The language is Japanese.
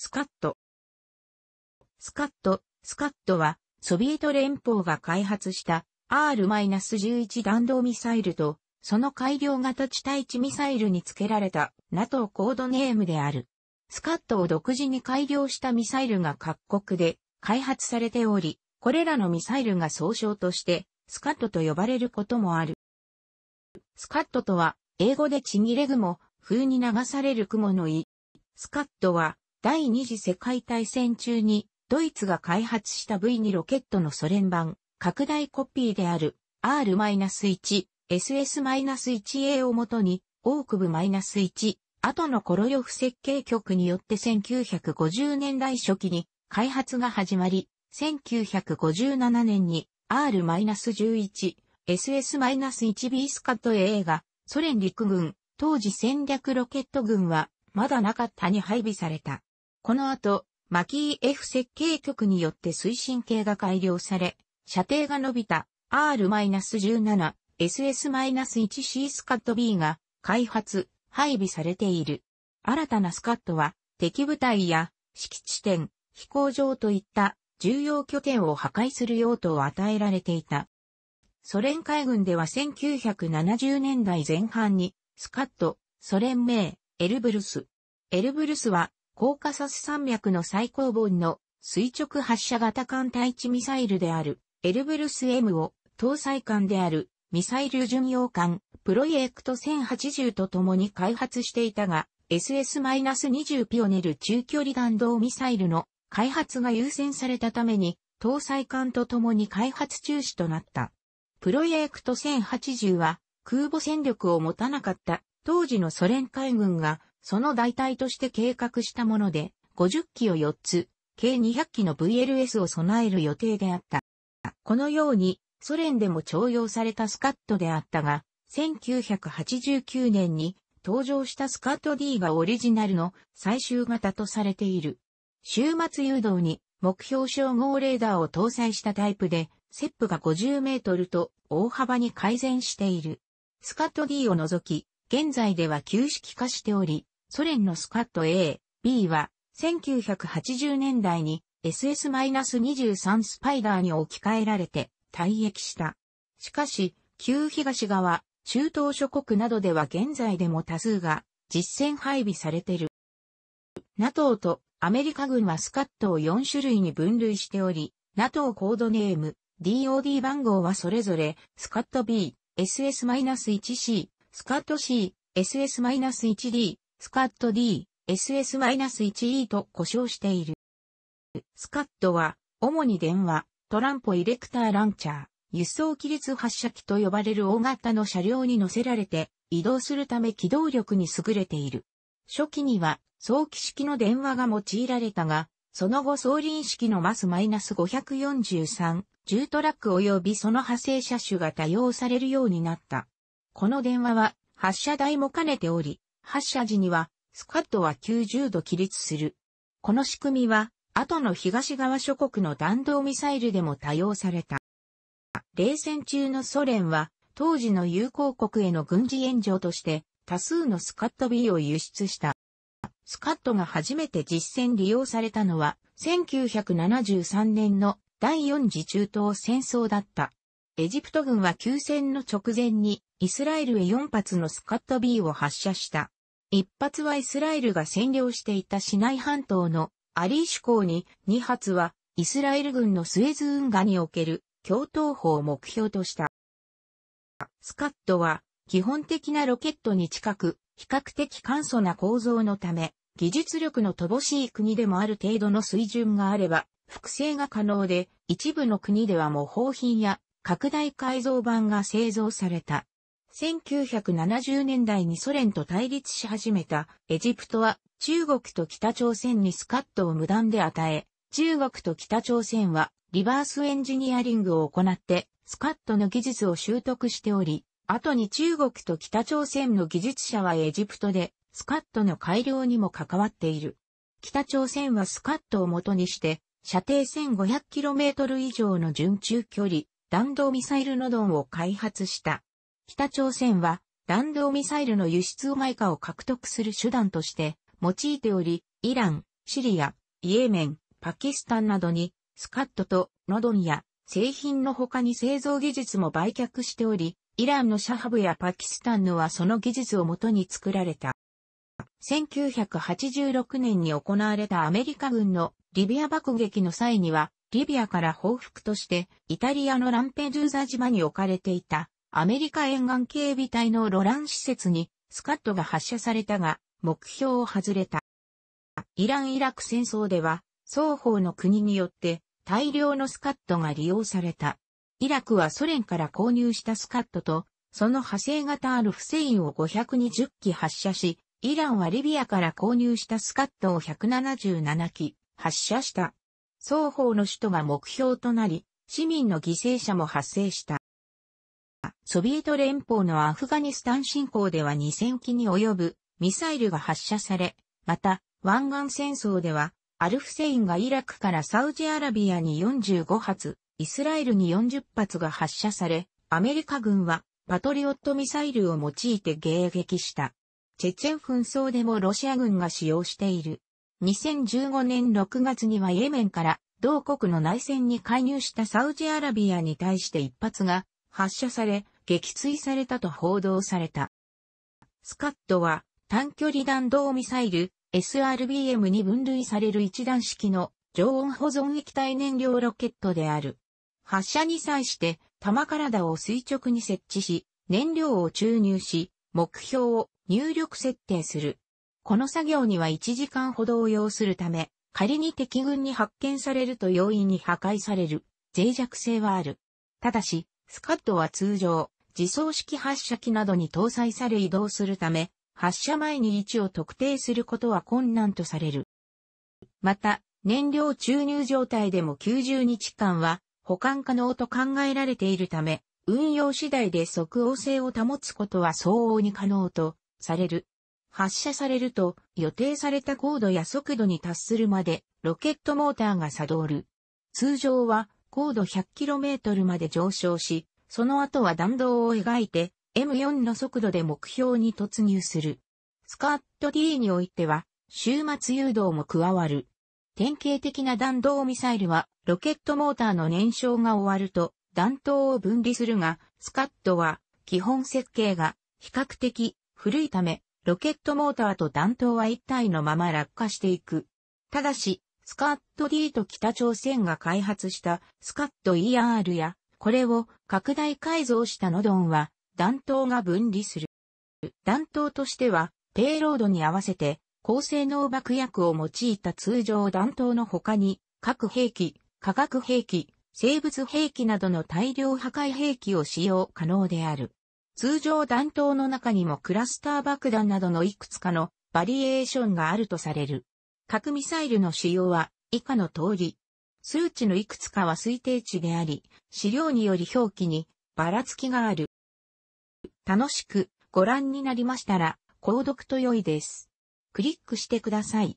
スカット。スカット、スカットは、ソビエト連邦が開発した R-11 弾道ミサイルと、その改良型地対地ミサイルに付けられた NATO コードネームである。スカットを独自に改良したミサイルが各国で開発されており、これらのミサイルが総称としてスカットと呼ばれることもある。スカットとは英語でちぎれ雲、風に流される雲の意。スカットは第二次世界大戦中にドイツが開発した V2 ロケットのソ連版拡大コピーである R-1、SS-1A をもとにオークブ -1、後のコロリョフ設計局によって1950年代初期に開発が始まり、1957年に R-11、SS-1B スカット A がソ連陸軍、当時戦略ロケット軍はまだなかったに配備された。この後、マキー F 設計局によって推進系が改良され、射程が伸びた R-17、SS-1C スカット B が開発、配備されている。新たなスカットは敵部隊や敷地点、飛行場といった重要拠点を破壊する用途を与えられていた。ソ連海軍では1970年代前半にスカット、ソ連名、エルブルス。エルブルスはコーカサス山脈の最高峰の垂直発射型艦対地ミサイルであるエルブルス M を搭載艦であるミサイル巡洋艦プロジェクト1080と共に開発していたが SS-20 ピオネル中距離弾道ミサイルの開発が優先されたために搭載艦と共に開発中止となった。プロジェクト1080は空母戦力を持たなかった当時のソ連海軍がその代替として計画したもので、50機を4つ、計200機の VLS を備える予定であった。このように、ソ連でも徴用されたスカットであったが、1989年に登場したスカット D がオリジナルの最終型とされている。終末誘導に目標称号レーダーを搭載したタイプで、セップが50メートルと大幅に改善している。スカット D を除き、現在では旧式化しており、ソ連のスカット A、B は1980年代に SS-23 スパイダーに置き換えられて退役した。しかし、旧東側、中東諸国などでは現在でも多数が実戦配備されている。NATO とアメリカ軍はスカットを4種類に分類しており、NATO コードネーム、DOD 番号はそれぞれ、スカット B、SS-1C、スカット C、SS-1D、スカット D、SS-1E と呼称している。スカットは、主に電話、トランポイレクターランチャー、輸送機律発射機と呼ばれる大型の車両に乗せられて、移動するため機動力に優れている。初期には、早期式の電話が用いられたが、その後送輪式のマス -543、10トラック及びその派生車種が多用されるようになった。この電話は発射台も兼ねており、発射時にはスカッドは90度起立する。この仕組みは、後の東側諸国の弾道ミサイルでも多用された。冷戦中のソ連は、当時の友好国への軍事援助として、多数のスカッド B を輸出した。スカットが初めて実戦利用されたのは、1973年の第4次中東戦争だった。エジプト軍は休戦の直前にイスラエルへ4発のスカット B を発射した。1発はイスラエルが占領していた市内半島のアリーシュ港に、2発はイスラエル軍のスエズ運河における共闘法を目標とした。スカットは基本的なロケットに近く、比較的簡素な構造のため、技術力の乏しい国でもある程度の水準があれば、複製が可能で、一部の国では模倣品や拡大改造版が製造された。1970年代にソ連と対立し始めたエジプトは中国と北朝鮮にスカットを無断で与え、中国と北朝鮮はリバースエンジニアリングを行ってスカットの技術を習得しており、後に中国と北朝鮮の技術者はエジプトでスカットの改良にも関わっている。北朝鮮はスカットを元にして射程 1500km 以上の準中距離弾道ミサイルノドンを開発した。北朝鮮は弾道ミサイルの輸出を外貨を獲得する手段として用いており、イラン、シリア、イエメン、パキスタンなどにスカットとノドンや製品の他に製造技術も売却しており、イランのシャハブやパキスタンのはその技術をもとに作られた。1986年に行われたアメリカ軍のリビア爆撃の際には、リビアから報復として、イタリアのランペドゥーザ島に置かれていたアメリカ沿岸警備隊のロラン施設にスカットが発射されたが、目標を外れた。イラン・イラク戦争では、双方の国によって大量のスカットが利用された。イラクはソ連から購入したスカットと、その派生型アルフセインを520機発射し、イランはリビアから購入したスカットを177機発射した。双方の首都が目標となり、市民の犠牲者も発生した。ソビエト連邦のアフガニスタン侵攻では2000機に及ぶミサイルが発射され、また、湾岸戦争では、アルフセインがイラクからサウジアラビアに45発、イスラエルに40発が発射され、アメリカ軍はパトリオットミサイルを用いて迎撃した。チェチェン紛争でもロシア軍が使用している。2015年6月にはイエメンから同国の内戦に介入したサウジアラビアに対して一発が発射され、撃墜されたと報道された。スカットは短距離弾道ミサイル SRBM に分類される一段式の常温保存液体燃料ロケットである。発射に際して弾体を垂直に設置し、燃料を注入し、目標を入力設定する。この作業には1時間ほどを要するため、仮に敵軍に発見されると容易に破壊される脆弱性はある。ただし、スカッドは通常、自走式発射機などに搭載され移動するため、発射前に位置を特定することは困難とされる。また、燃料注入状態でも90日間は保管可能と考えられているため、運用次第で即応性を保つことは相応に可能とされる。発射されると予定された高度や速度に達するまでロケットモーターが作動る。通常は高度 100km まで上昇し、その後は弾道を描いて M4 の速度で目標に突入する。スカット D においては、終末誘導も加わる。典型的な弾道ミサイルは、ロケットモーターの燃焼が終わると、弾頭を分離するが、スカットは、基本設計が、比較的、古いため、ロケットモーターと弾頭は一体のまま落下していく。ただし、スカット D と北朝鮮が開発したスカット ER や、これを拡大改造したノドンは弾頭が分離する。弾頭としては、ペイロードに合わせて高性能爆薬を用いた通常弾頭の他に、核兵器、化学兵器、生物兵器などの大量破壊兵器を使用可能である。通常弾頭の中にもクラスター爆弾などのいくつかのバリエーションがあるとされる。核ミサイルの使用は以下の通り。数値のいくつかは推定値であり、資料により表記にばらつきがある。楽しくご覧になりましたら、購読と良いです。クリックしてください。